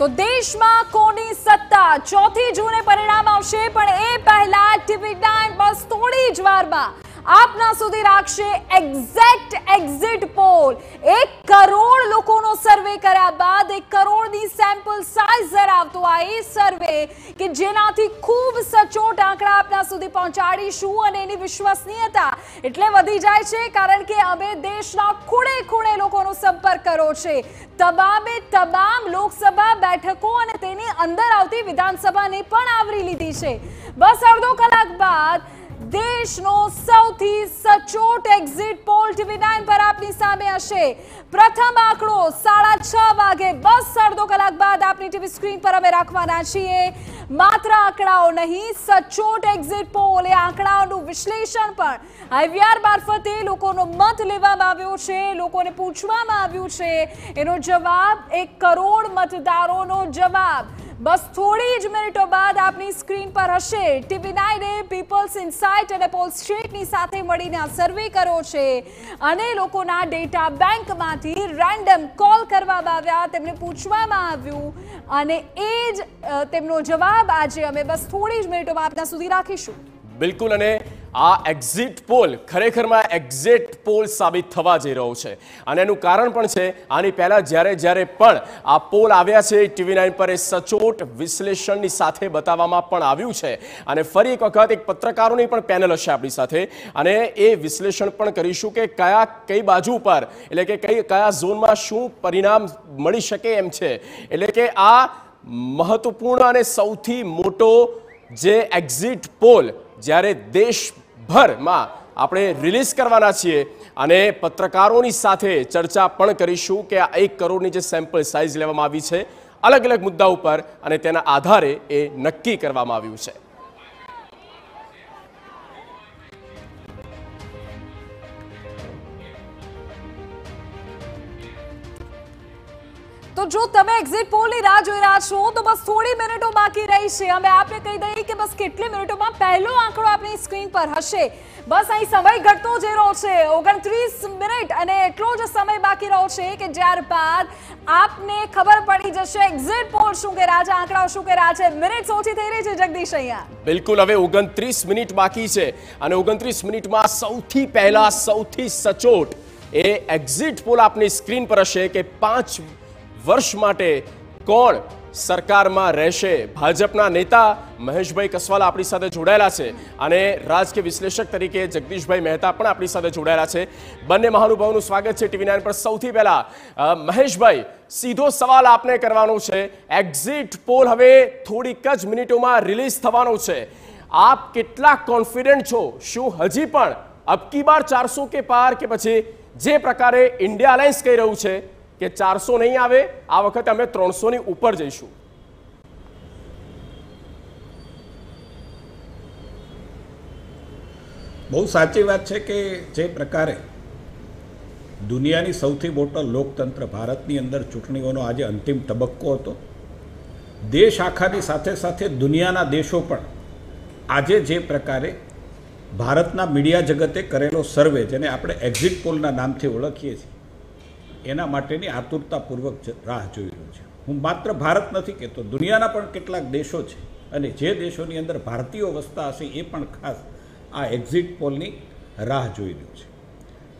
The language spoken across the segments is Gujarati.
તો દેશમાં કોની સત્તા ચોથી જૂને પરિણામ આવશે પણ એ પહેલા ટીવી ડાયન બસ થોડી જ વારમાં આપના સુધી રાખશે એક્ઝેક્ટ એક્ઝિટ પોલ એક કરોડ લોકોનો સર્વે કર્યા બાદ એક કરોડની સેમ્પલ સાઇઝ ધરાવતો આ એ સર્વે કે જેનાથી ખૂબ સચોટ આંકડા આપના સુધી પહોંચાડીશું અને એની વિશ્વસનીયતા એટલે વધી જાય છે કારણ કે અમે દેશના ખૂણે ખૂણે લોકોનો સંપર્ક કર્યો છે તમામે તમામ લોકસભા બેઠકો અને તેની અંદર આવતી વિધાનસભાને પણ આવરી લીધી છે બસ અડધો કલાક બાદ દેશનો સૌથી સચોટ એક્ઝિટ પોલ ટીવી નાઇન પર આપની સામે હશે પ્રથમ આંકડો સાડા છ વાગે બસ અડધો કલાક બાદ આપની ટીવી સ્ક્રીન પર અમે રાખવાના છીએ માત્ર આંકડાઓ નહીં સચોટ એક્ઝિટ પોલ એ આંકડાઓનું વિશ્લેષણ પણ આઈવીઆર મારફતે લોકોનો મત લેવામાં આવ્યો છે લોકોને પૂછવામાં આવ્યું છે એનો જવાબ એક કરોડ મતદારોનો જવાબ બસ થોડી જ મિનિટો બાદ આપની સ્ક્રીન પર હશે ટીવી નાઇને પીપલ્સ ઇન્સાઇટ અને પોલ્સ પોલસ્ટ્રીટની સાથે મળીને આ સર્વે કર્યો છે અને લોકોના ડેટા બેંકમાંથી રેન્ડમ કોલ કરવામાં આવ્યા તેમને પૂછવામાં આવ્યું અને એ જ તેમનો જવાબ આજે અમે બસ થોડી જ મિનિટોમાં આપના સુધી રાખીશું બિલકુલ અને આ એક્ઝિટ પોલ ખરેખરમાં એક્ઝિટ પોલ સાબિત થવા જઈ રહ્યો છે અને એનું કારણ પણ છે આની પહેલાં જ્યારે જ્યારે પણ આ પોલ આવ્યા છે ટીવી નાઇન પર એ સચોટ વિશ્લેષણની સાથે બતાવવામાં પણ આવ્યું છે અને ફરી એક વખત એક પત્રકારોની પણ પેનલ હશે આપણી સાથે અને એ વિશ્લેષણ પણ કરીશું કે કયા કઈ બાજુ પર એટલે કે કઈ કયા ઝોનમાં શું પરિણામ મળી શકે એમ છે એટલે કે આ મહત્વપૂર્ણ અને સૌથી મોટો જે એક્ઝિટ પોલ જ્યારે દેશ ભરમાં આપણે રિલીઝ કરવાના છીએ અને પત્રકારોની સાથે ચર્ચા પણ કરીશું કે આ એક કરોડની જે સેમ્પલ સાઇઝ લેવામાં આવી છે અલગ અલગ મુદ્દા ઉપર અને તેના આધારે એ નક્કી કરવામાં આવ્યું છે તો જો તમે એક્ઝિટ પોલની રાહ જોઈ રહ્યા છો તો બસ થોડી મિનિટો બાકી રહી છે અમે આપને કહી દઈએ કે બસ કેટલી મિનિટોમાં પહેલો આંકડો આપની સ્ક્રીન પર હશે બસ અહીં સમય ઘટતો જઈ રહ્યો છે ઓગણત્રીસ મિનિટ અને એટલો જ સમય બાકી રહ્યો છે કે જ્યાર બાદ આપને ખબર પડી જશે એક્ઝિટ પોલ શું કે રાજા આંકડાઓ શું કે રહ્યા છે મિનિટ ઓછી થઈ રહી છે જગદીશ અહીંયા બિલકુલ હવે ઓગણત્રીસ મિનિટ બાકી છે અને ઓગણત્રીસ મિનિટમાં સૌથી પહેલા સૌથી સચોટ એ એક્ઝિટ પોલ આપની સ્ક્રીન પર હશે કે પાંચ વર્ષ માટે કોણ સરકારમાં રહેશે ભાજપના નેતા મહેશભાઈ કસવાલ આપણી સાથે જોડાયેલા છે અને રાજકીય વિશ્લેષક તરીકે જગદીશભાઈ મહેતા પણ આપણી સાથે જોડાયેલા છે બંને મહાનુભાવનું સ્વાગત છે ટીવી નાઇન પર સૌથી પહેલા મહેશભાઈ સીધો સવાલ આપને કરવાનો છે એક્ઝિટ પોલ હવે થોડીક જ મિનિટોમાં રિલીઝ થવાનો છે આપ કેટલા કોન્ફિડન્ટ છો શું હજી પણ અબકી બાર ચારસો કે પાર કે પછી જે પ્રકારે ઇન્ડિયા અલાયન્સ કહી રહ્યું છે કે ચારસો નહીં આવે આ વખતે અમે ત્રણસોની ઉપર જઈશું બહુ સાચી વાત છે કે જે પ્રકારે દુનિયાની સૌથી મોટો લોકતંત્ર ભારતની અંદર ચૂંટણીઓનો આજે અંતિમ તબક્કો હતો દેશ આખાની સાથે સાથે દુનિયાના દેશો પણ આજે જે પ્રકારે ભારતના મીડિયા જગતે કરેલો સર્વે જેને આપણે એક્ઝિટ પોલના નામથી ઓળખીએ છીએ એના માટેની આતુરતાપૂર્વક રાહ જોઈ રહ્યો છે હું માત્ર ભારત નથી કહેતો દુનિયાના પણ કેટલાક દેશો છે અને જે દેશોની અંદર ભારતીયો વસતા હશે એ પણ ખાસ આ એક્ઝિટ પોલની રાહ જોઈ રહ્યો છે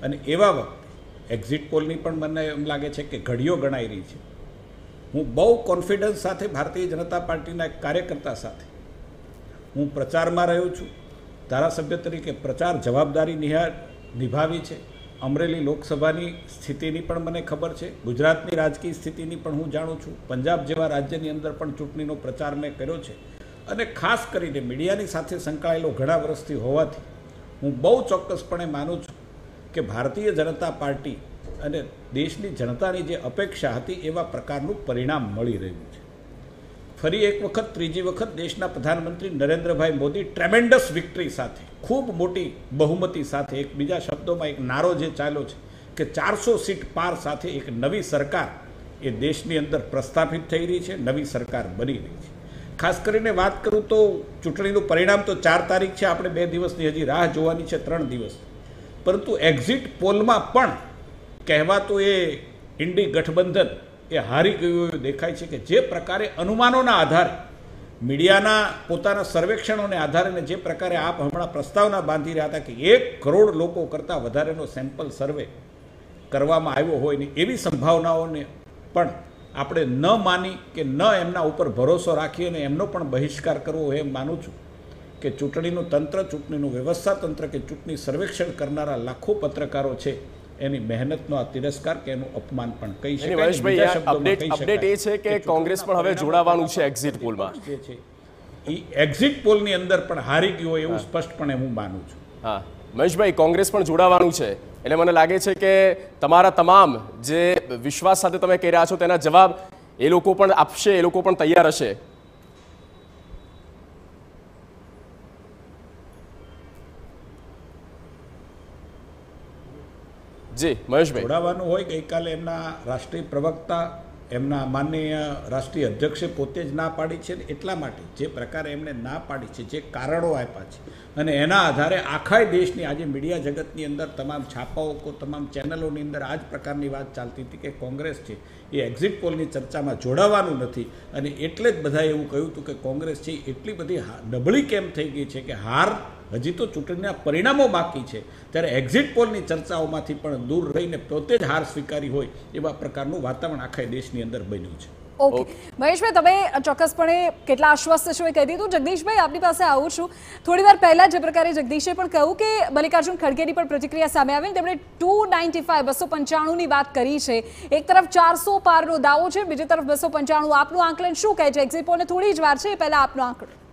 અને એવા વખતે એક્ઝિટ પોલની પણ મને એમ લાગે છે કે ઘડીઓ ગણાઈ રહી છે હું બહુ કોન્ફિડન્સ સાથે ભારતીય જનતા પાર્ટીના કાર્યકર્તા સાથે હું પ્રચારમાં રહ્યો છું ધારાસભ્ય તરીકે પ્રચાર જવાબદારી નિહાળ નિભાવી છે અમરેલી લોકસભાની સ્થિતિની પણ મને ખબર છે ગુજરાતની રાજકીય સ્થિતિની પણ હું જાણું છું પંજાબ જેવા રાજ્યની અંદર પણ ચૂંટણીનો પ્રચાર મેં કર્યો છે અને ખાસ કરીને મીડિયાની સાથે સંકળાયેલો ઘણા વર્ષથી હોવાથી હું બહુ ચોક્કસપણે માનું છું કે ભારતીય જનતા પાર્ટી અને દેશની જનતાની જે અપેક્ષા હતી એવા પ્રકારનું પરિણામ મળી રહ્યું છે ફરી એક વખત ત્રીજી વખત દેશના પ્રધાનમંત્રી નરેન્દ્રભાઈ મોદી ટ્રેમેન્ડસ વિક્ટરી સાથે ખૂબ મોટી બહુમતી સાથે એક બીજા શબ્દોમાં એક નારો જે ચાલ્યો છે કે ચારસો સીટ પાર સાથે એક નવી સરકાર એ દેશની અંદર પ્રસ્થાપિત થઈ રહી છે નવી સરકાર બની રહી છે ખાસ કરીને વાત કરું તો ચૂંટણીનું પરિણામ તો ચાર તારીખ છે આપણે બે દિવસની હજી રાહ જોવાની છે ત્રણ દિવસ પરંતુ એક્ઝિટ પોલમાં પણ કહેવાતું એ ઇન્ડી ગઠબંધન એ હારી ગયું એવું દેખાય છે કે જે પ્રકારે અનુમાનોના આધારે મીડિયાના પોતાના સર્વેક્ષણોને આધારે જે પ્રકારે આપ હમણાં પ્રસ્તાવના બાંધી રહ્યા હતા કે એક કરોડ લોકો કરતાં વધારેનો સેમ્પલ સર્વે કરવામાં આવ્યો હોય ને એવી સંભાવનાઓને પણ આપણે ન માની કે ન એમના ઉપર ભરોસો રાખી અને એમનો પણ બહિષ્કાર કરવો એમ માનું છું કે ચૂંટણીનું તંત્ર ચૂંટણીનું વ્યવસ્થા તંત્ર કે ચૂંટણી સર્વેક્ષણ કરનારા લાખો પત્રકારો છે એની મહેનતનો આ તિરસ્કાર કે એનું અપમાન પણ કહી શકાય છે એક્ઝિટ પોલમાં જે છે એ એક્ઝિટ પોલની અંદર પણ હારી ગયો એવું સ્પષ્ટપણે હું માનું છું હા મહેશભાઈ કોંગ્રેસ પણ જોડાવાનું છે એટલે મને લાગે છે કે તમારા તમામ જે વિશ્વાસ સાથે તમે કહી રહ્યા છો તેના જવાબ એ લોકો પણ આપશે એ લોકો પણ તૈયાર હશે જી મહેશભાઈ જોડાવાનું હોય ગઈકાલે એમના રાષ્ટ્રીય પ્રવક્તા એમના માનનીય રાષ્ટ્રીય અધ્યક્ષે પોતે જ ના પાડી છે ને એટલા માટે જે પ્રકારે એમણે ના પાડી છે જે કારણો આપ્યા છે અને એના આધારે આખા દેશની આજે મીડિયા જગતની અંદર તમામ છાપાઓ તમામ ચેનલોની અંદર આ જ પ્રકારની વાત ચાલતી હતી કે કોંગ્રેસ છે એ એક્ઝિટ પોલની ચર્ચામાં જોડાવાનું નથી અને એટલે જ બધાએ એવું કહ્યું હતું કે કોંગ્રેસ છે એટલી બધી નબળી કેમ થઈ ગઈ છે કે હાર હજી તો ચૂંટણીના પરિણામો બાકી છે ત્યારે એક્ઝિટ પોલની ચર્ચાઓમાંથી પણ દૂર રહીને પોતે જ હાર સ્વીકારી હોય એવા પ્રકારનું વાતાવરણ આખા દેશની અંદર બન્યું છે ઓકે મહેશભાઈ તમે ચોક્કસપણે કેટલા આશ્વસ્ત છો એ કહી દીધું જગદીશભાઈ આપની પાસે આવું છું થોડી વાર પહેલાં જે પ્રકારે જગદીશે પણ કહ્યું કે મલ્લિકાર્જુન ખડગેની પણ પ્રતિક્રિયા સામે આવી તેમણે ટુ નાઇન્ટી ફાઇવ બસો પંચાણુંની વાત કરી છે એક તરફ ચારસો પારનો દાવો છે બીજી તરફ બસો પંચાણું આપનું આંકલન શું કહે છે એક્ઝિટ પોલને થોડી જ વાર છે એ પહેલાં આપનો આંકડો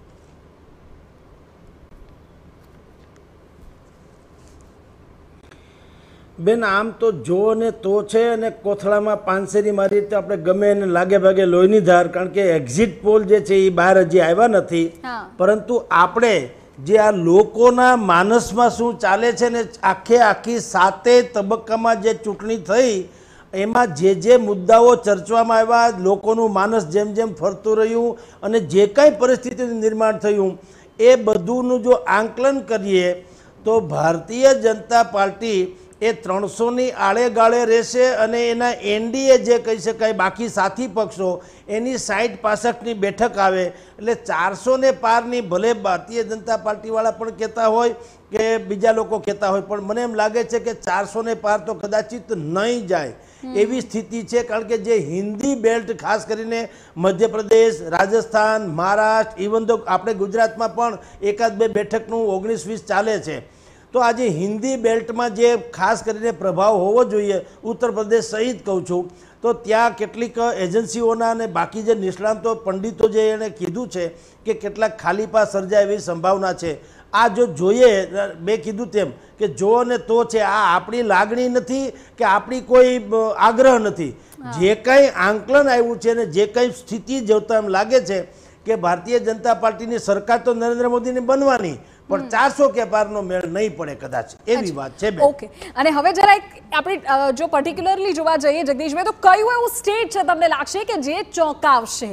બેન આમ તો જો ને તો છે અને કોથળામાં પાંચસેની મારી તો આપણે ગમે એને લાગે ભાગે લોહીની ધાર કારણ કે એક્ઝિટ પોલ જે છે એ બહાર હજી આવ્યા નથી પરંતુ આપણે જે આ લોકોના માનસમાં શું ચાલે છે ને આખે આખી સાતે તબક્કામાં જે ચૂંટણી થઈ એમાં જે જે મુદ્દાઓ ચર્ચવામાં આવ્યા લોકોનું માનસ જેમ જેમ ફરતું રહ્યું અને જે કાંઈ પરિસ્થિતિનું નિર્માણ થયું એ બધુંનું જો આંકલન કરીએ તો ભારતીય જનતા પાર્ટી એ ત્રણસોની આળેગાળે રહેશે અને એના એનડીએ જે કહી શકાય બાકી સાથી પક્ષો એની સાઠ પાસઠની બેઠક આવે એટલે ચારસો ને પારની ભલે ભારતીય જનતા પાર્ટીવાળા પણ કહેતા હોય કે બીજા લોકો કહેતા હોય પણ મને એમ લાગે છે કે ચારસો ને પાર તો કદાચિત નહીં જાય એવી સ્થિતિ છે કારણ કે જે હિન્દી બેલ્ટ ખાસ કરીને મધ્યપ્રદેશ રાજસ્થાન મહારાષ્ટ્ર ઇવન તો આપણે ગુજરાતમાં પણ એકાદ બે બેઠકનું ઓગણીસ વીસ ચાલે છે તો આજે હિન્દી બેલ્ટમાં જે ખાસ કરીને પ્રભાવ હોવો જોઈએ ઉત્તર પ્રદેશ સહિત કહું છું તો ત્યાં કેટલીક એજન્સીઓના અને બાકી જે નિષ્ણાંતો પંડિતો જે એણે કીધું છે કે કેટલાક ખાલીપા સર્જાય એવી સંભાવના છે આ જો જોઈએ મેં કીધું તેમ કે જો અને તો છે આ આપણી લાગણી નથી કે આપણી કોઈ આગ્રહ નથી જે કંઈ આંકલન આવ્યું છે અને જે કંઈ સ્થિતિ જોતા એમ લાગે છે કે ભારતીય જનતા પાર્ટીની સરકાર તો નરેન્દ્ર મોદીની બનવાની પણ ચારસો કે પારનો મેળ નહીં પડે કદાચ એવી વાત છે ઓકે અને હવે જરા એક આપણે જો પર્ટિક્યુલરલી જોવા જઈએ જગદીશભાઈ તો કયું એવું સ્ટેટ છે તમને લાગશે કે જે ચોંકાવશે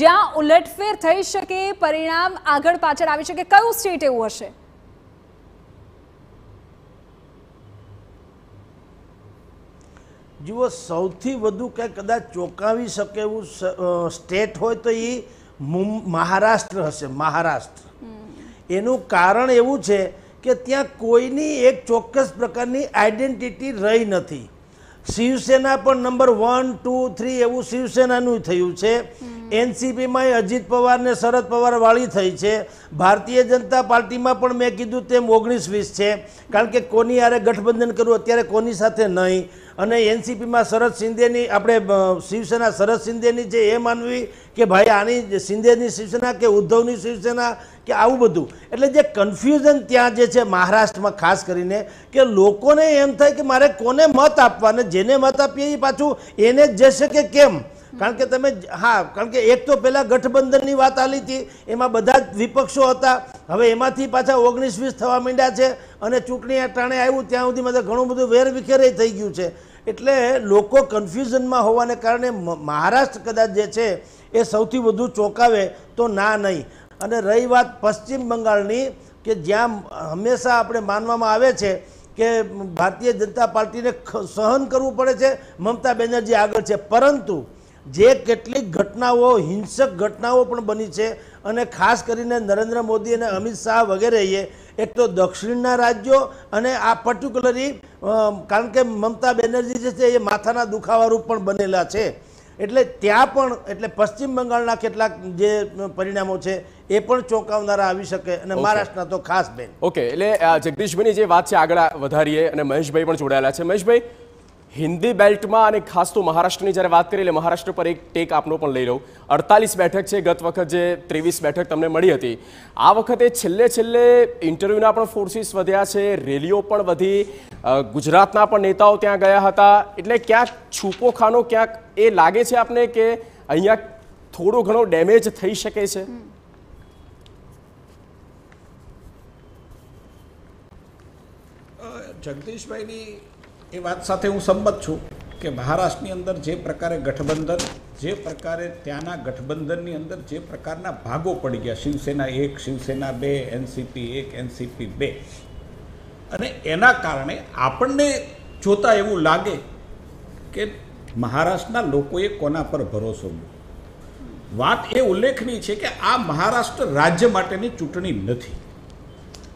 જ્યાં ઉલટફેર થઈ શકે પરિણામ આગળ પાછળ આવી શકે કયું સ્ટેટ એવું હશે જુઓ સૌથી વધુ કે કદાચ ચોંકાવી શકે એવું સ્ટેટ હોય તો એ મહારાષ્ટ્ર હશે મહારાષ્ટ્ર એનું કારણ એવું છે કે ત્યાં કોઈની એક ચોક્કસ પ્રકારની આઈડેન્ટિટી રહી નથી શિવસેના પણ નંબર વન ટુ થ્રી એવું શિવસેનાનું થયું છે એનસીપીમાં અજીત પવારને શરદ પવાર વાળી થઈ છે ભારતીય જનતા પાર્ટીમાં પણ મેં કીધું તેમ ઓગણીસ વીસ છે કારણ કે કોની આરે ગઠબંધન કરવું અત્યારે કોની સાથે નહીં અને એનસીપીમાં શરદ શિંદેની આપણે શિવસેના શરદ શિંદેની છે એ માનવી કે ભાઈ આની શિંદેની શિવસેના કે ઉદ્ધવની શિવસેના કે આવું બધું એટલે જે કન્ફ્યુઝન ત્યાં જે છે મહારાષ્ટ્રમાં ખાસ કરીને કે લોકોને એમ થાય કે મારે કોને મત આપવાને જેને મત આપીએ એ પાછું એને જશે કે કેમ કારણ કે તમે હા કારણ કે એક તો પહેલાં ગઠબંધનની વાત આવી હતી એમાં બધા જ વિપક્ષો હતા હવે એમાંથી પાછા ઓગણીસ વીસ થવા માંડ્યા છે અને ચૂંટણી ટાણે આવ્યું ત્યાં સુધી મતલબ ઘણું બધું વેરવિખેરે થઈ ગયું છે એટલે લોકો કન્ફ્યુઝનમાં હોવાને કારણે મહારાષ્ટ્ર કદાચ જે છે એ સૌથી વધુ ચોંકાવે તો ના નહીં અને રહી વાત પશ્ચિમ બંગાળની કે જ્યાં હંમેશા આપણે માનવામાં આવે છે કે ભારતીય જનતા પાર્ટીને સહન કરવું પડે છે મમતા બેનર્જી આગળ છે પરંતુ જે કેટલીક ઘટનાઓ હિંસક ઘટનાઓ પણ બની છે અને ખાસ કરીને નરેન્દ્ર મોદી અને અમિત શાહ વગેરેએ એક તો દક્ષિણના રાજ્યો અને આ પર્ટિક્યુલરી કારણ કે મમતા બેનર્જી જે છે એ માથાના દુખાવારૂપ પણ બનેલા છે એટલે ત્યાં પણ એટલે પશ્ચિમ બંગાળના કેટલાક જે પરિણામો છે એ પણ ચોંકાવનારા આવી શકે અને મહારાષ્ટ્રના તો ખાસ બેન ઓકે એટલે જગદીશભાઈની જે વાત છે આગળ વધારીએ અને મહેશભાઈ પણ જોડાયેલા છે મહેશભાઈ હિન્દી બેલ્ટમાં અને ખાસ તો મહારાષ્ટ્રની જ્યારે વાત કરીએ એટલે મહારાષ્ટ્ર પર એક ટેક આપનો પણ લઈ લઉં અડતાલીસ બેઠક છે ગત વખત જે ત્રેવીસ બેઠક તમને મળી હતી આ વખતે છેલ્લે છેલ્લે ઇન્ટરવ્યૂના પણ ફોર્સિસ વધ્યા છે રેલીઓ પણ વધી ગુજરાતના પણ નેતાઓ ત્યાં ગયા હતા એટલે ક્યાંક છૂપો ખાનો ક્યાંક એ લાગે છે આપને કે અહીંયા થોડો ઘણો ડેમેજ થઈ શકે છે જગદીશભાઈની એ વાત સાથે હું સંમત છું કે મહારાષ્ટ્રની અંદર જે પ્રકારે ગઠબંધન જે પ્રકારે ત્યાંના ગઠબંધનની અંદર જે પ્રકારના ભાગો પડી ગયા શિવસેના એક શિવસેના બે એનસીપી એક એનસીપી બે અને એના કારણે આપણને જોતા એવું લાગે કે મહારાષ્ટ્રના લોકોએ કોના પર ભરોસો વાત એ ઉલ્લેખનીય છે કે આ મહારાષ્ટ્ર રાજ્ય માટેની ચૂંટણી નથી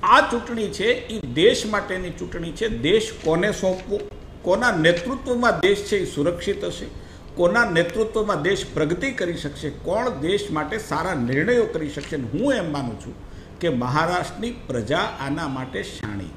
આ ચૂંટણી છે એ દેશ માટેની ચૂંટણી છે દેશ કોને સોંપવો કોના નેતૃત્વમાં દેશ છે એ સુરક્ષિત હશે કોના નેતૃત્વમાં દેશ પ્રગતિ કરી શકશે કોણ દેશ માટે સારા નિર્ણયો કરી શકશે હું એમ માનું છું કે મહારાષ્ટ્રની પ્રજા આના માટે શાણી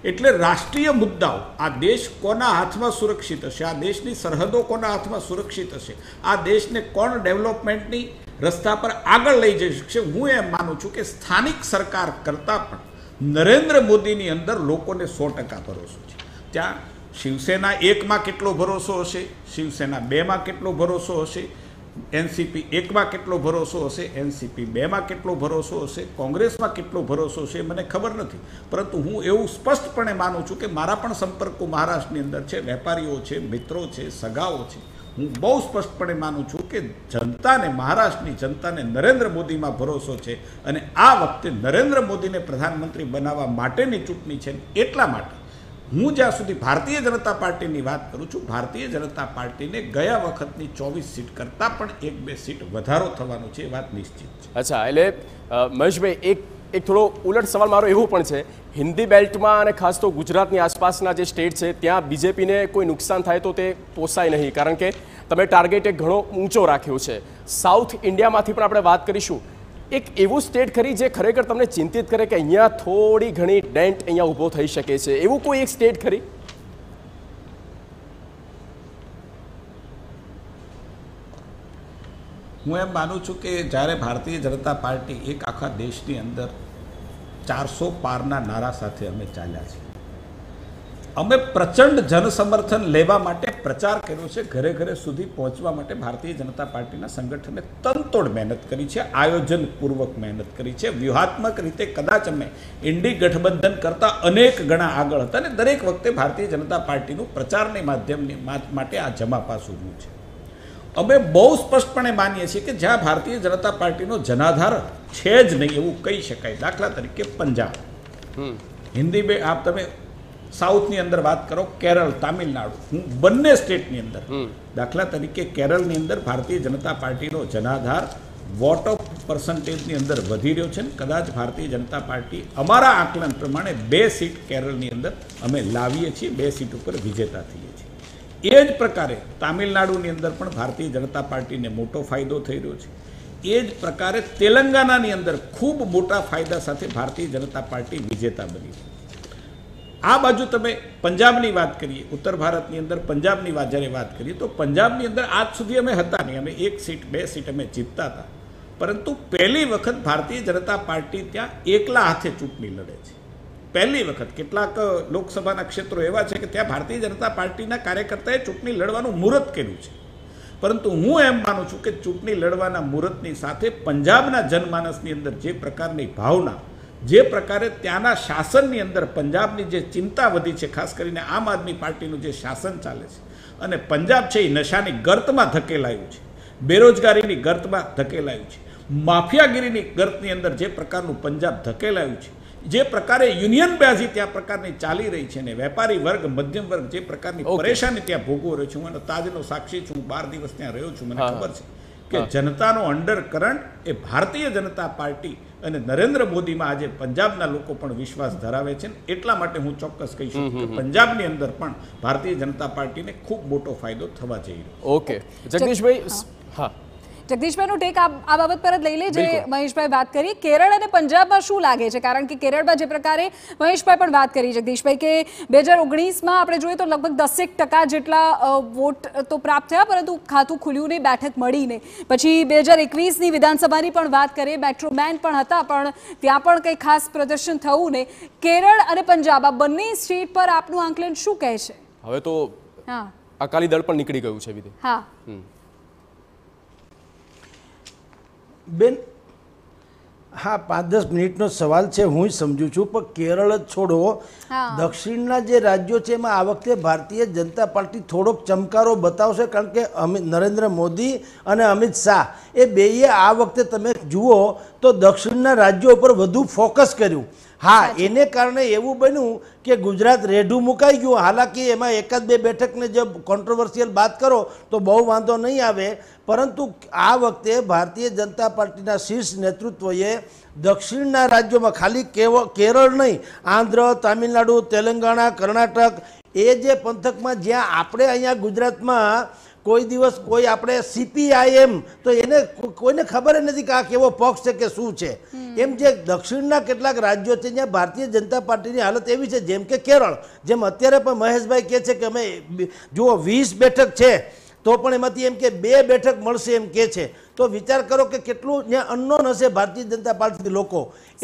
છે એટલે રાષ્ટ્રીય મુદ્દાઓ આ દેશ કોના હાથમાં સુરક્ષિત હશે આ દેશની સરહદો કોના હાથમાં સુરક્ષિત હશે આ દેશને કોણ ડેવલપમેન્ટની રસ્તા પર આગળ લઈ જઈ શકશે હું એમ માનું છું કે સ્થાનિક સરકાર કરતાં પણ નરેન્દ્ર મોદીની અંદર લોકોને સો ટકા ભરોસો છે ત્યાં શિવસેના એકમાં કેટલો ભરોસો હશે શિવસેના બેમાં કેટલો ભરોસો હશે એનસીપી એકમાં કેટલો ભરોસો હશે એનસીપી બેમાં કેટલો ભરોસો હશે કોંગ્રેસમાં કેટલો ભરોસો હશે મને ખબર નથી પરંતુ હું એવું સ્પષ્ટપણે માનું છું કે મારા પણ સંપર્કો મહારાષ્ટ્રની અંદર છે વેપારીઓ છે મિત્રો છે સગાઓ છે હું બહુ સ્પષ્ટપણે માનું છું કે જનતાને મહારાષ્ટ્રની જનતાને નરેન્દ્ર મોદીમાં ભરોસો છે અને આ વખતે નરેન્દ્ર મોદીને પ્રધાનમંત્રી બનાવવા માટેની ચૂંટણી છે એટલા માટે હું જ્યાં સુધી ભારતીય જનતા પાર્ટીની વાત કરું છું ભારતીય જનતા પાર્ટીને ગયા વખતની ચોવીસ સીટ કરતાં પણ એક બે સીટ વધારો થવાનો છે એ વાત નિશ્ચિત છે અચ્છા એટલે મહેશભાઈ એક એક થોડો ઉલટ સવાલ મારો એવો પણ છે હિન્દી બેલ્ટમાં અને ખાસ તો ગુજરાતની આસપાસના જે સ્ટેટ છે ત્યાં બીજેપીને કોઈ નુકસાન થાય તો તે પોસાય નહીં કારણ કે તમે ટાર્ગેટ એક ઘણો ઊંચો રાખ્યો છે સાઉથ ઇન્ડિયામાંથી પણ આપણે વાત કરીશું એક એવું સ્ટેટ ખરી જે ખરેખર તમને ચિંતિત કરે કે અહીંયા થોડી ઘણી ડેન્ટ અહીંયા ઊભો થઈ શકે છે એવું કોઈ એક સ્ટેટ ખરી હું એમ માનું છું કે જ્યારે ભારતીય જનતા પાર્ટી એક આખા દેશની અંદર ચારસો પારના નારા સાથે અમે ચાલ્યા છીએ અમે પ્રચંડ જનસમર્થન લેવા માટે પ્રચાર કર્યો છે ઘરે ઘરે સુધી પહોંચવા માટે ભારતીય જનતા પાર્ટીના સંગઠને તનતોડ મહેનત કરી છે આયોજનપૂર્વક મહેનત કરી છે વ્યૂહાત્મક રીતે કદાચ અમે ઇન્ડી ગઠબંધન કરતાં અનેક ગણા આગળ હતા અને દરેક વખતે ભારતીય જનતા પાર્ટીનું પ્રચારની માધ્યમની માટે આ જમાપાસ ઊભું છે અમે બહુ સ્પષ્ટપણે માનીએ છીએ કે જ્યાં ભારતીય જનતા પાર્ટીનો જનાધાર છે જ નહીં એવું કહી શકાય દાખલા તરીકે પંજાબ હિન્દી બે આપ તમે સાઉથની અંદર વાત કરો કેરળ તામિલનાડુ હું બંને સ્ટેટની અંદર દાખલા તરીકે કેરળની અંદર ભારતીય જનતા પાર્ટીનો જનાધાર વોટ ઓફ પર્સન્ટેજની અંદર વધી રહ્યો છે ને કદાચ ભારતીય જનતા પાર્ટી અમારા આકલન પ્રમાણે બે સીટ કેરળની અંદર અમે લાવીએ છીએ બે સીટ ઉપર વિજેતા થઈએ છીએ એ જ પ્રકારે તામિલનાડુની અંદર પણ ભારતીય જનતા પાર્ટીને મોટો ફાયદો થઈ રહ્યો છે એ જ પ્રકારે તેલંગાનાની અંદર ખૂબ મોટા ફાયદા સાથે ભારતીય જનતા પાર્ટી વિજેતા બની છે આ બાજુ તમે પંજાબની વાત કરીએ ઉત્તર ભારતની અંદર પંજાબની વાત જ્યારે વાત કરીએ તો પંજાબની અંદર આજ સુધી અમે હતા નહીં અમે એક સીટ બે સીટ અમે જીતતા હતા પરંતુ પહેલી વખત ભારતીય જનતા પાર્ટી ત્યાં એકલા હાથે ચૂંટણી લડે છે પહેલી વખત કેટલાક લોકસભાના ક્ષેત્રો એવા છે કે ત્યાં ભારતીય જનતા પાર્ટીના કાર્યકર્તાએ ચૂંટણી લડવાનું મુહૂર્ત કર્યું છે પરંતુ હું એમ માનું છું કે ચૂંટણી લડવાના મુહૂર્તની સાથે પંજાબના જનમાનસની અંદર જે પ્રકારની ભાવના જે પ્રકારે ત્યાંના શાસનની અંદર પંજાબની જે ચિંતા વધી છે ખાસ કરીને આમ આદમી પાર્ટીનું જે શાસન ચાલે છે અને પંજાબ છે એ નશાની ગર્તમાં ધકેલાયું છે બેરોજગારીની ગર્તમાં ધકેલાયું છે માફિયાગીરીની ગર્તની અંદર જે પ્રકારનું પંજાબ ધકેલાયું છે જે પ્રકારે યુનિયન બેઝી ત્યાં પ્રકારની ચાલી રહી છે ને વેપારી વર્ગ મધ્યમ વર્ગ જે પ્રકારની પરેશાની ત્યાં ભોગવો રહ્યો છું અને તાજનો સાક્ષી છું બાર દિવસ ત્યાં રહ્યો છું મને ખબર છે કે જનતાનો અંડર કરંટ એ ભારતીય જનતા પાર્ટી અને નરેન્દ્ર મોદીમાં આજે પંજાબના લોકો પણ વિશ્વાસ ધરાવે છે એટલા માટે હું ચોક્કસ કહી શકું કે પંજાબની અંદર પણ ભારતીય જનતા પાર્ટીને ખૂબ મોટો ફાયદો થવા જઈ રહ્યો ઓકે જગદીશભાઈ હા જગદીશભાઈનું ટેક આ બાબત પર જ લઈ લે જે મહેશભાઈ વાત કરી કેરળ અને પંજાબમાં શું લાગે છે કારણ કે કેરળમાં જે પ્રકારે મહેશભાઈ પણ વાત કરી જગદીશભાઈ કે બે હજાર ઓગણીસમાં આપણે જોઈએ તો લગભગ દસેક ટકા જેટલા વોટ તો પ્રાપ્ત થયા પરંતુ ખાતું ખુલ્યું નહીં બેઠક મળી નહીં પછી બે હજાર એકવીસની વિધાનસભાની પણ વાત કરીએ મેટ્રોમેન પણ હતા પણ ત્યાં પણ કંઈ ખાસ પ્રદર્શન થયું નહીં કેરળ અને પંજાબ આ બંને સ્ટેટ પર આપનું આંકલન શું કહે છે હવે તો અકાલી દળ પણ નીકળી ગયું છે વિધિ હા બેન હા પાંચ દસ મિનિટનો સવાલ છે હું સમજું છું પણ કેરળ જ છોડો દક્ષિણના જે રાજ્યો છે એમાં આ વખતે ભારતીય જનતા પાર્ટી થોડોક ચમકારો બતાવશે કારણ કે નરેન્દ્ર મોદી અને અમિત શાહ એ બેએ આ વખતે તમે જુઓ તો દક્ષિણના રાજ્યો ઉપર વધુ ફોકસ કર્યું હા એને કારણે એવું બન્યું કે ગુજરાત રેઢું મુકાઈ ગયું હાલાકી એમાં એકાદ બે બેઠકને જે કોન્ટ્રોવર્સિયલ વાત કરો તો બહુ વાંધો નહીં આવે પરંતુ આ વખતે ભારતીય જનતા પાર્ટીના શીર્ષ નેતૃત્વએ દક્ષિણના રાજ્યોમાં ખાલી કેરળ નહીં આંધ્ર તામિલનાડુ તેલંગાણા કર્ણાટક એ જે પંથકમાં જ્યાં આપણે અહીંયા ગુજરાતમાં કોઈ દિવસ કોઈ આપણે સીપીઆઈએમ તો એને કોઈને ખબર નથી કે આ કેવો પક્ષ છે કે શું છે એમ જે દક્ષિણના કેટલાક રાજ્યો છે જ્યાં ભારતીય જનતા પાર્ટીની હાલત એવી છે જેમ કે કેરળ જેમ અત્યારે પણ મહેશભાઈ કહે છે કે અમે જુઓ વીસ બેઠક છે તો પણ એમાંથી એમ કે બે બેઠક મળશે એમ કે છે તો વિચાર કરો કે કેટલું ને અનનોન હશે ભારતીય જનતા પાર્ટીથી લોકો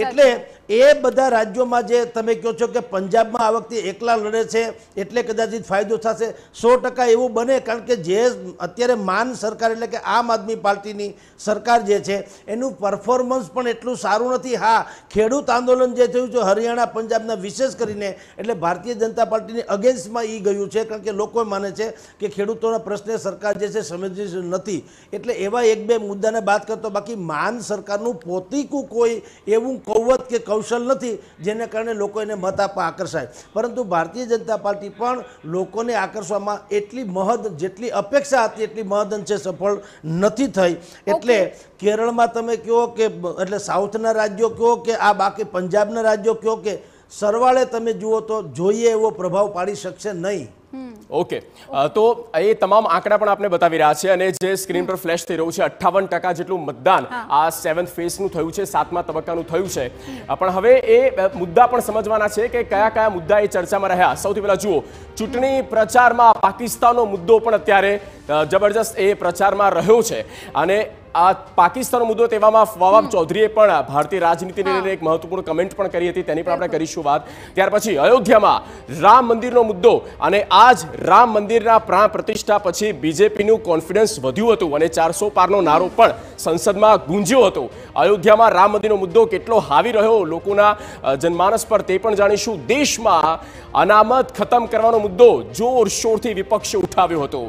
એટલે એ બધા રાજ્યોમાં જે તમે કહો છો કે પંજાબમાં આ વખતે એકલા લડે છે એટલે કદાચિત ફાયદો થશે સો ટકા એવું બને કારણ કે જે અત્યારે માન સરકાર એટલે કે આમ આદમી પાર્ટીની સરકાર જે છે એનું પરફોર્મન્સ પણ એટલું સારું નથી હા ખેડૂત આંદોલન જે થયું છે હરિયાણા પંજાબના વિશેષ કરીને એટલે ભારતીય જનતા પાર્ટીની અગેન્સ્ટમાં એ ગયું છે કારણ કે લોકો માને છે કે ખેડૂતોના પ્રશ્ને સરકાર જે છે સમજી નથી એટલે એવા એક બે મુદ્દાને બાદ કરતો બાકી માન સરકારનું પોતીકું કોઈ એવું કૌવત કે કૌશલ નથી જેને કારણે લોકો એને મત આપવા આકર્ષાય પરંતુ ભારતીય જનતા પાર્ટી પણ લોકોને આકર્ષવામાં એટલી મહદ જેટલી અપેક્ષા હતી એટલી મહદ અંશે સફળ નથી થઈ એટલે કેરળમાં તમે કહો કે એટલે સાઉથના રાજ્યો કહો કે આ બાકી પંજાબના રાજ્યો કહો કે સરવાળે તમે જુઓ તો જોઈએ એવો પ્રભાવ પાડી શકશે નહીં ઓકે તો એ તમામ આંકડા પણ આપણે બતાવી રહ્યા છે અને જે સ્ક્રીન પર ફ્લેશ થઈ રહ્યું છે અઠ્ઠાવન ટકા જેટલું મતદાન આ સેવન્થ ફેઝનું થયું છે સાતમા તબક્કાનું થયું છે પણ હવે એ મુદ્દા પણ સમજવાના છે કે કયા કયા મુદ્દા એ ચર્ચામાં રહ્યા સૌથી પહેલાં જુઓ ચૂંટણી પ્રચારમાં પાકિસ્તાનનો મુદ્દો પણ અત્યારે જબરજસ્ત એ પ્રચારમાં રહ્યો છે અને આ પાકિસ્તાનનો મુદ્દો તેવામાં ફવાબ ચૌધરીએ પણ ભારતીય રાજનીતિને લઈને એક મહત્વપૂર્ણ કમેન્ટ પણ કરી હતી તેની પણ આપણે કરીશું વાત ત્યાર પછી અયોધ્યામાં રામ મંદિરનો મુદ્દો અને આજ રામ મંદિરના પ્રાણ પ્રતિષ્ઠા પછી બીજેપીનું કોન્ફિડન્સ વધ્યું હતું અને ચારસો પારનો નારો પણ સંસદમાં ગુંજ્યો હતો અયોધ્યામાં રામ મંદિરનો મુદ્દો કેટલો હાવી રહ્યો લોકોના જનમાનસ પર તે પણ જાણીશું દેશમાં અનામત ખતમ કરવાનો મુદ્દો જોરશોરથી વિપક્ષે ઉઠાવ્યો હતો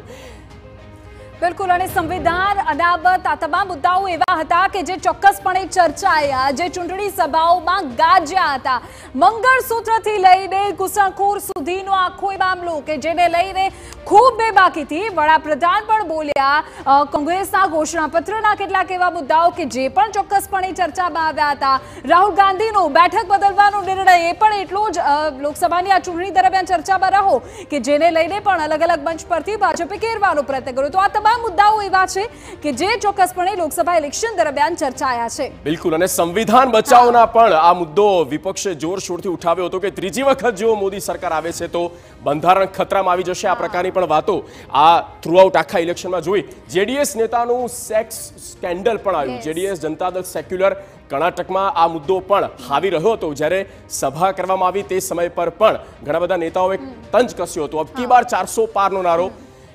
બિલકુલ અને સંવિધાન અદાબત આ તમામ મુદ્દાઓ એવા હતા કે જે ચોક્કસપણે ચર્ચાયા જે ચૂંટણી સભાઓમાં ગાજ્યા હતા મંગળસૂત્રથી લઈને ઘુસણખોર સુધીનો આખો એ મામલો કે જેને લઈને ખૂબ બેબાકીથી વડાપ્રધાન પણ બોલ્યા કોંગ્રેસના ઘોષણાપત્રના કેટલાક એવા મુદ્દાઓ કે જે પણ ચોક્કસપણે ચર્ચામાં આવ્યા હતા રાહુલ ગાંધીનો બેઠક બદલવાનો નિર્ણય એ પણ એટલો જ લોકસભાની આ ચૂંટણી દરમિયાન ચર્ચામાં રહો કે જેને લઈને પણ અલગ અલગ મંચ પરથી ભાજપે ઘેરવાનો પ્રયત્ન કર્યો તો આ આ મુદ્દાઓ એવા છે કે જે ચોક્કસપણે લોકસભા ઇલેક્શન દરમિયાન ચર્ચાયા છે બિલકુલ અને સંવિધાન બચાવના પણ આ મુદ્દો વિપક્ષે જોરશોરથી ઉઠાવ્યો હતો કે ત્રીજી વખત જેવો મોદી સરકાર આવે છે તો બંધારણ ખતરામાં આવી જશે આ પ્રકારની પણ વાતો આ થ્રુઆઉટ આખા ઇલેક્શનમાં જોઈ જેડીએસ નેતાનું સેક્સ સ્કેન્ડલ પણ આવ્યું જેડીએસ જનતા દળ સેક્યુલર કર્ણાટકમાં આ મુદ્દો પણ હાવી રહ્યો હતો જ્યારે સભા કરવામાં આવી તે સમય પર પણ ઘણા બધા નેતાઓએ તંજ કસ્યો હતો અબકી બાર ચારસો પારનો નારો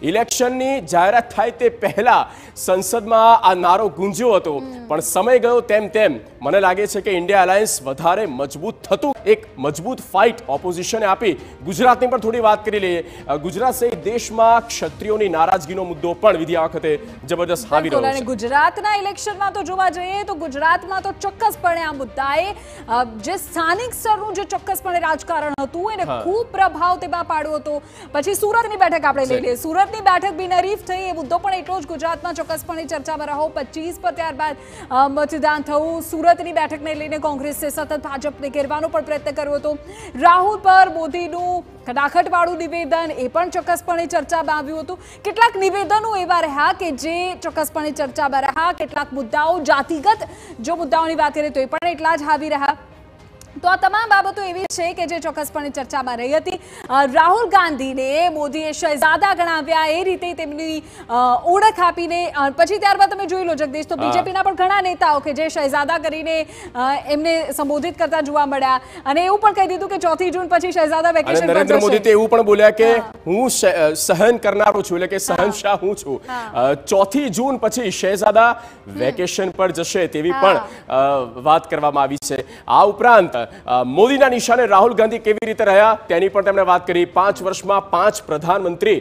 ઇલેક્શનની જાહેરાત થાય તે પહેલાં સંસદમાં આ નારો ગુંજ્યો હતો પણ સમય ગયો તેમ તેમ મને લાગે છે કે ઇન્ડિયા અલાયન્સ વધારે મજબૂત થતું એક મજબૂત ફાઇટ ઓપોઝિશને આપી ગુજરાતની પણ થોડી વાત કરી લઈએ ગુજરાત સહિત દેશમાં ક્ષત્રિયોની નારાજગીનો મુદ્દો પણ વિધિ આ વખતે જબરદસ્ત હાવી રહ્યો છે ગુજરાતના ઇલેક્શનમાં તો જોવા જઈએ તો ગુજરાતમાં તો ચોક્કસપણે આ મુદ્દાએ જે સ્થાનિક સ્તરનું જે ચોક્કસપણે રાજકારણ હતું એને ખૂબ પ્રભાવ તેમાં પાડ્યો હતો પછી સુરતની બેઠક આપણે લઈ લઈએ સુરત ગુજરાતની બેઠક બિનહરીફ થઈ એ મુદ્દો પણ એટલો જ ગુજરાતમાં ચોક્કસપણે ચર્ચામાં રહો પચીસ પર ત્યારબાદ મતદાન થયું સુરતની બેઠકને લઈને કોંગ્રેસે સતત ભાજપને ઘેરવાનો પણ પ્રયત્ન કર્યો હતો રાહુલ પર મોદીનું કડાખટવાળું નિવેદન એ પણ ચોક્કસપણે ચર્ચામાં આવ્યું હતું કેટલાક નિવેદનો એવા રહ્યા કે જે ચોક્કસપણે ચર્ચામાં રહ્યા કેટલાક મુદ્દાઓ જાતિગત જો મુદ્દાઓની વાત કરીએ તો એ પણ એટલા જ આવી રહ્યા તો આ તમામ બાબતો એવી છે કે જે ચોક્કસપણે ચર્ચામાં રહી હતી રાહુલ ગાંધીને મોદીએ શહેજાદા ગણાવ્યા એ રીતે તેમની ઓળખ આપીને પછી ત્યારબાદ તમે જોઈ લો જગદીશ તો બીજેપીના પણ ઘણા નેતાઓ કે જે શહેજાદા કરીને એમને સંબોધિત કરતા જોવા મળ્યા અને એવું પણ કહી દીધું કે ચોથી જૂન પછી શહેજાદા વેકેશન નરેન્દ્ર મોદી તે એવું પણ બોલ્યા કે હું સહન કરનારો છું એટલે કે સહનશાહ હું છું ચોથી જૂન પછી શહેજાદા વેકેશન પર જશે તેવી પણ વાત કરવામાં આવી છે આ ઉપરાંત મોદીના નિશાને રાહુલ ગાંધી કેવી રીતે રહ્યા તેની પણ તેમણે વાત કરી પાંચ વર્ષમાં પાંચ પ્રધાનમંત્રી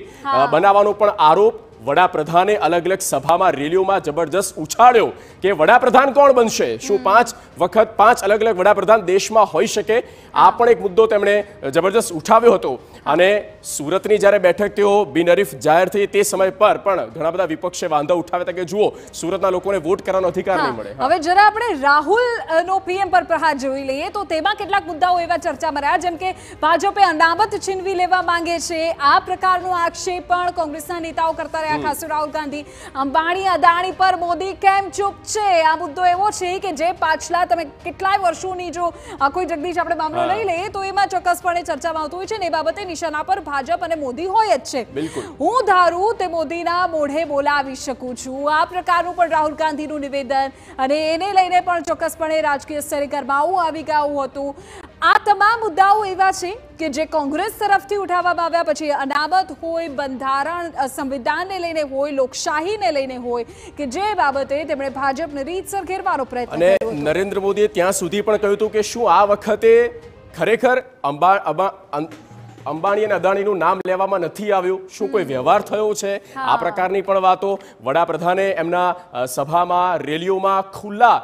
બનાવવાનો પણ આરોપ વડાપ્રધાને અલગ અલગ સભામાં રેલીઓમાં જબરજસ્ત ઉછાળ્યો કે વડાપ્રધાન કોણ બનશે શું પાંચ વખત પાંચ અલગ અલગ વડાપ્રધાન દેશમાં હોઈ શકે આ પણ એક મુદ્દો તેમણે જબરજસ્ત ઉઠાવ્યો હતો અને સુરતની જ્યારે બેઠક તેઓ બિનહરીફ જાહેર થઈ તે સમય પર પણ ઘણા બધા વિપક્ષે વાંધો ઉઠાવ્યા હતા કે જુઓ સુરતના લોકોને વોટ કરવાનો અધિકાર નહીં મળે હવે જરા આપણે રાહુલ નો પીએમ પર પ્રહાર જોઈ લઈએ તો તેમાં કેટલાક મુદ્દાઓ એવા ચર્ચામાં રહ્યા જેમ કે ભાજપે અનામત છીનવી લેવા માંગે છે આ પ્રકારનો આક્ષેપ પણ કોંગ્રેસના નેતાઓ કરતા રહ્યા ખાસુ રાહુલ ગાંધી અંબાણી અદાણી પર મોદી કેમ ચૂપ છે આ મુદ્દો એવો છે કે જે પાછલા તમે કેટલાય વર્ષોની જો કોઈ જગદીશ આપણે મામલો લઈ લઈએ તો એમાં ચોક્કસપણે ચર્ચામાં આવતું હોય છે ને એ બાબતે નિશાના પર ભાજપ અને મોદી હોય જ છે હું ધારું તે મોદીના મોઢે બોલાવી શકું છું આ પ્રકારનું પણ રાહુલ ગાંધીનું નિવેદન અને એને લઈને પણ ચોક્કસપણે રાજકીય સ્તરે ગરમાવું આવી ગયું હતું આ તમામ મુદ્દાઓ એવા છે કે જે કોંગ્રેસ તરફથી ઉઠાવવામાં આવ્યા પછી અનામત હોય બંધારણ સંવિધાનને લઈને હોય લોકશાહીને લઈને હોય કે જે બાબતે તેમણે ભાજપને રીતસર ઘેરવાનો પ્રયત્ન કર્યો અને નરેન્દ્ર મોદીએ ત્યાં સુધી પણ કહ્યું હતું કે શું આ વખતે ખરેખર અંબા અંબાણી અને અદાણીનું નામ લેવામાં નથી આવ્યું શું કોઈ વ્યવહાર થયો છે આ પ્રકારની પણ વાતો વડાપ્રધાને એમના સભામાં રેલીઓમાં ખુલ્લા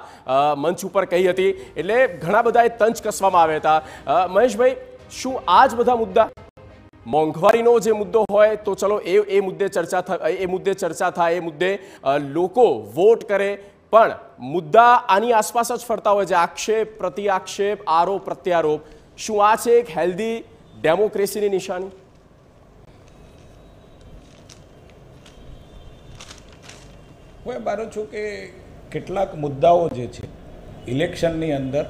મંચ ઉપર કહી હતી એટલે ઘણા બધાએ તંચ કસવામાં આવ્યા હતા મહેશભાઈ શું આ જ બધા મુદ્દા મોંઘવારીનો જે મુદ્દો હોય તો ચલો એ એ મુદ્દે ચર્ચા એ મુદ્દે ચર્ચા થાય એ મુદ્દે લોકો વોટ કરે પણ મુદ્દા આની આસપાસ જ ફરતા હોય છે આક્ષેપ પ્રતિ આક્ષેપ આરોપ પ્રત્યારોપ શું આ છે એક હેલ્ધી ડેમોક્રેસીની નિશાની હું એ માનું છું કે કેટલાક મુદ્દાઓ જે છે ઇલેક્શનની અંદર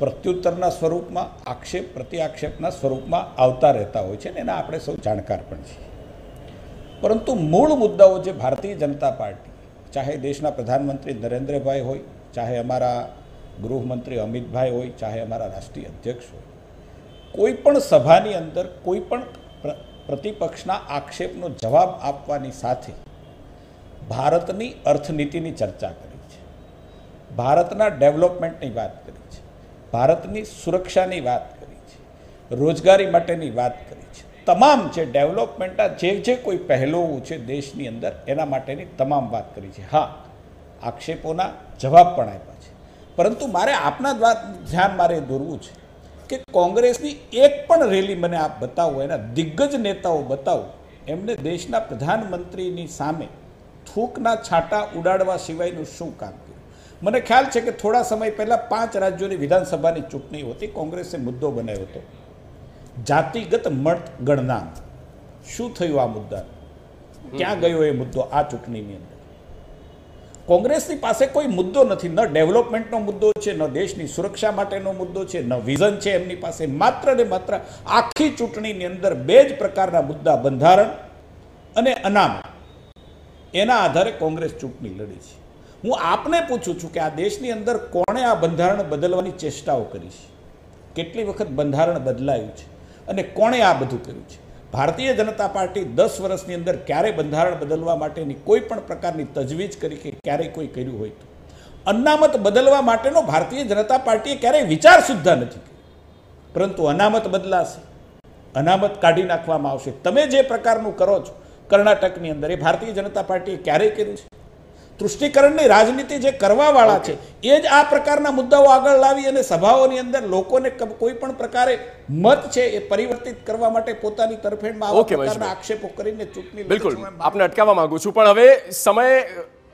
પ્રત્યુત્તરના સ્વરૂપમાં આક્ષેપ પ્રત્યાક્ષેપના સ્વરૂપમાં આવતા રહેતા હોય છે ને એના આપણે સૌ જાણકાર પણ છીએ પરંતુ મૂળ મુદ્દાઓ જે ભારતીય જનતા પાર્ટી ચાહે દેશના પ્રધાનમંત્રી નરેન્દ્રભાઈ હોય ચાહે અમારા ગૃહમંત્રી અમિતભાઈ હોય ચાહે અમારા રાષ્ટ્રીય અધ્યક્ષ હોય કોઈ પણ સભાની અંદર કોઈ પણ પ્રતિપક્ષના આક્ષેપનો જવાબ આપવાની સાથે ભારતની અર્થનીતિની ચર્ચા કરી છે ભારતના ડેવલપમેન્ટની વાત કરી છે ભારતની સુરક્ષાની વાત કરી છે રોજગારી માટેની વાત કરી છે તમામ જે ડેવલપમેન્ટના જે જે કોઈ પહેલોઓ છે દેશની અંદર એના માટેની તમામ વાત કરી છે હા આક્ષેપોના જવાબ પણ આપ્યા છે પરંતુ મારે આપના દ્વારા ધ્યાન મારે દોરવું છે કે કોંગ્રેસની એક પણ રેલી મને આપ બતાવો એના દિગ્ગજ નેતાઓ બતાવો એમને દેશના પ્રધાનમંત્રીની સામે થૂકના છાંટા ઉડાડવા સિવાયનું શું કામ કર્યું મને ખ્યાલ છે કે થોડા સમય પહેલાં પાંચ રાજ્યોની વિધાનસભાની ચૂંટણી હતી કોંગ્રેસે મુદ્દો બનાવ્યો હતો જાતિગત મત ગણના શું થયું આ મુદ્દા ક્યાં ગયો એ મુદ્દો આ ચૂંટણીની અંદર કોંગ્રેસની પાસે કોઈ મુદ્દો નથી ન ડેવલપમેન્ટનો મુદ્દો છે ન દેશની સુરક્ષા માટેનો મુદ્દો છે ન વિઝન છે એમની પાસે માત્ર ને માત્ર આખી ચૂંટણીની અંદર બે જ પ્રકારના મુદ્દા બંધારણ અને અનામત એના આધારે કોંગ્રેસ ચૂંટણી લડી છે હું આપને પૂછું છું કે આ દેશની અંદર કોણે આ બંધારણ બદલવાની ચેષ્ટાઓ કરી છે કેટલી વખત બંધારણ બદલાયું છે અને કોણે આ બધું કર્યું છે ભારતીય જનતા પાર્ટી દસ વર્ષની અંદર ક્યારે બંધારણ બદલવા માટેની કોઈ પણ પ્રકારની તજવીજ કરી કે ક્યારેય કોઈ કર્યું હોય તો અનામત બદલવા માટેનો ભારતીય જનતા પાર્ટીએ ક્યારેય વિચાર સુદ્ધા નથી પરંતુ અનામત બદલાશે અનામત કાઢી નાખવામાં આવશે તમે જે પ્રકારનું કરો છો કર્ણાટકની અંદર એ ભારતીય જનતા પાર્ટીએ ક્યારેય કર્યું છે તૃષ્ટિકરણની રાજનીતિ જે કરવાવાળા છે એ જ આ પ્રકારના મુદ્દાઓ આગળ લાવી અને સભાઓની અંદર લોકોને કોઈ પણ પ્રકારે મત છે એ પરિવર્તિત કરવા માટે પોતાની તરફેણમાં આવા પ્રકારના આક્ષેપો કરીને ચૂંટણી બિલકુલ આપને અટકાવવા માંગુ છું પણ હવે સમય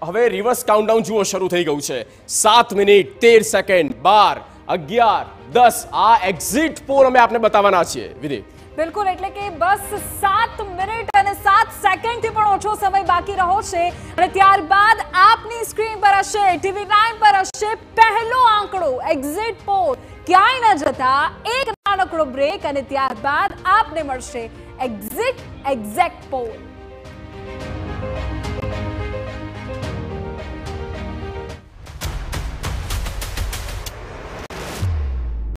હવે રિવર્સ કાઉન્ટડાઉન જુઓ શરૂ થઈ ગયું છે સાત મિનિટ તેર સેકન્ડ બાર અગિયાર દસ આ એક્ઝિટ પોલ અમે આપને બતાવવાના છીએ વિદિત બિલકુલ એટલે કે બસ સાત મિનિટ અને સાત સેકન્ડથી પણ ઓછો સમય બાકી રહ્યો છે અને ત્યારબાદ આપની સ્ક્રીન પર હશે ટીવી નાઇન પર હશે પહેલો આંકડો એક્ઝિટ પોલ ક્યાંય ન જતા એક નાનકડો બ્રેક અને ત્યારબાદ આપને મળશે એક્ઝિટ એક્ઝેક્ટ પોલ